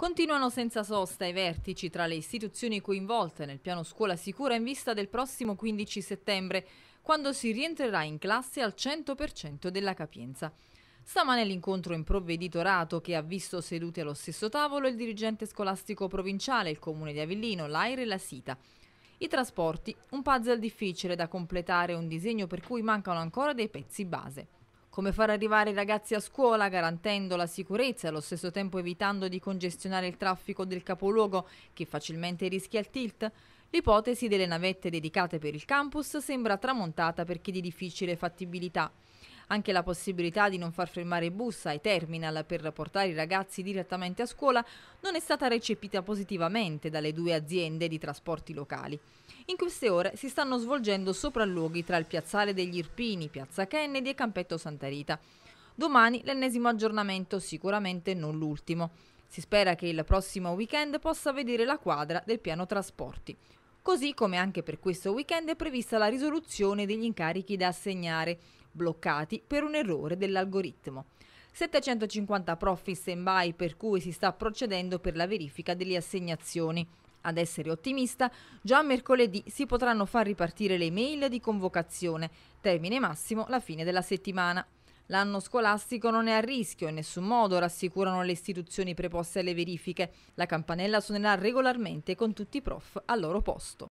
Continuano senza sosta i vertici tra le istituzioni coinvolte nel piano scuola sicura in vista del prossimo 15 settembre, quando si rientrerà in classe al 100% della capienza. Stamane l'incontro in provveditorato che ha visto seduti allo stesso tavolo il dirigente scolastico provinciale, il comune di Avellino, l'Aire e la Sita. I trasporti, un puzzle difficile da completare, un disegno per cui mancano ancora dei pezzi base come far arrivare i ragazzi a scuola garantendo la sicurezza e allo stesso tempo evitando di congestionare il traffico del capoluogo che facilmente rischia il tilt? L'ipotesi delle navette dedicate per il campus sembra tramontata perché di difficile fattibilità. Anche la possibilità di non far fermare i bus ai terminal per portare i ragazzi direttamente a scuola non è stata recepita positivamente dalle due aziende di trasporti locali. In queste ore si stanno svolgendo sopralluoghi tra il piazzale degli Irpini, piazza Kennedy e Campetto Santa Rita. Domani l'ennesimo aggiornamento, sicuramente non l'ultimo. Si spera che il prossimo weekend possa vedere la quadra del piano trasporti. Così come anche per questo weekend è prevista la risoluzione degli incarichi da assegnare, bloccati per un errore dell'algoritmo. 750 profis in by per cui si sta procedendo per la verifica delle assegnazioni. Ad essere ottimista, già mercoledì si potranno far ripartire le mail di convocazione, termine massimo la fine della settimana. L'anno scolastico non è a rischio in nessun modo, rassicurano le istituzioni preposte alle verifiche. La campanella suonerà regolarmente con tutti i prof al loro posto.